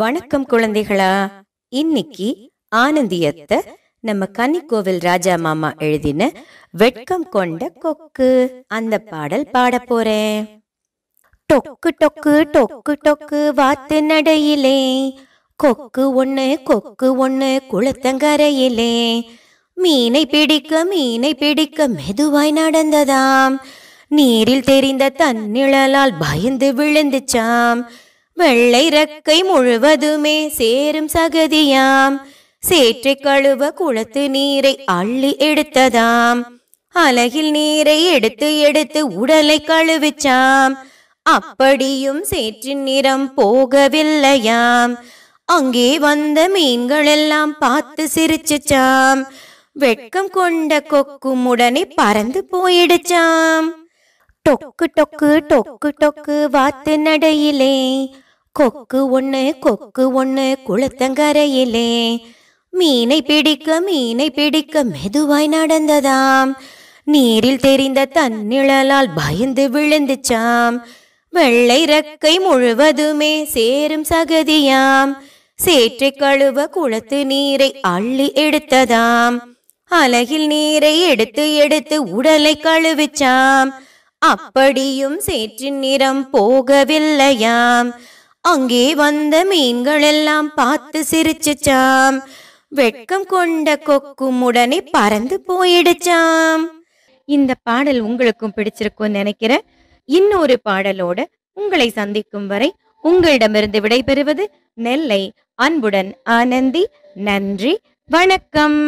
வணக்கம் குழந்தைகளா இன்னைக்கு ஆனந்தியத்தை நம்ம கன்னிக்கோவில் ராஜா மாமா எழுதின வெட்கம் கொண்ட கொக்கு அந்த பாடல் பாட போறேன் டொக்கு டொக்கு டொக்கு டொக்கு வாத்து நடையிலே கொக்கு ஒண்ணு கொக்கு ஒண்ணு குளத்தங்கரையிலே மீனை பிடிக்க மீனை பிடிக்க மெதுவாய் நடந்ததாம் நீரில் தெரிந்த தன்னிழலால் பயந்து விழுந்துச்சாம் வெள்ளை ரக்கை முழுவதுமே சேரும் சகதியாம் சேற்றை கழுவ குளத்து நீரை அள்ளி எடுத்ததாம் அலகில் நீரை எடுத்து எடுத்து உடலை கழுவிச்சாம் அப்படியும் சேற்றின் நிறம் போகவில்லையாம் அங்கே வந்த மீன்கள் எல்லாம் பார்த்து சிரிச்சுச்சாம் வெட்கம் கொண்ட கொக்கும் உடனே பறந்து போயிடுச்சாம் டொக்கு டொக்கு டொக்கு டொக்கு வாத்து நடையிலே கொக்கு ஒன்று கொக்கு ஒன்று குளத்தங்கரையிலே மீனை பிடிக்க மீனை பிடிக்க மெதுவாய் நடந்ததாம் நீரில் தெரிந்த தன்னிழலால் பயந்து விழுந்துச்சாம் வெள்ளை ரக்கை முழுவதுமே சேரும் சகதியாம் சேற்றை கழுவ குளத்து நீரை அள்ளி எடுத்ததாம் அலகில் நீரை எடுத்து எடுத்து உடலை கழுவிச்சாம் அப்படியும் சேற்றின் நிறம் போகவில்லையாம் அங்கே வந்த மீன்கள் எல்லாம் பார்த்து சிரிச்சுச்சாம் வெட்கம் கொண்ட கொக்கும் உடனே பறந்து போயிடுச்சாம் இந்த பாடல் உங்களுக்கும் பிடிச்சிருக்கும் நினைக்கிறேன் இன்னொரு பாடலோட உங்களை சந்திக்கும் வரை உங்களிடமிருந்து விடைபெறுவது நெல்லை அன்புடன் ஆனந்தி நன்றி வணக்கம்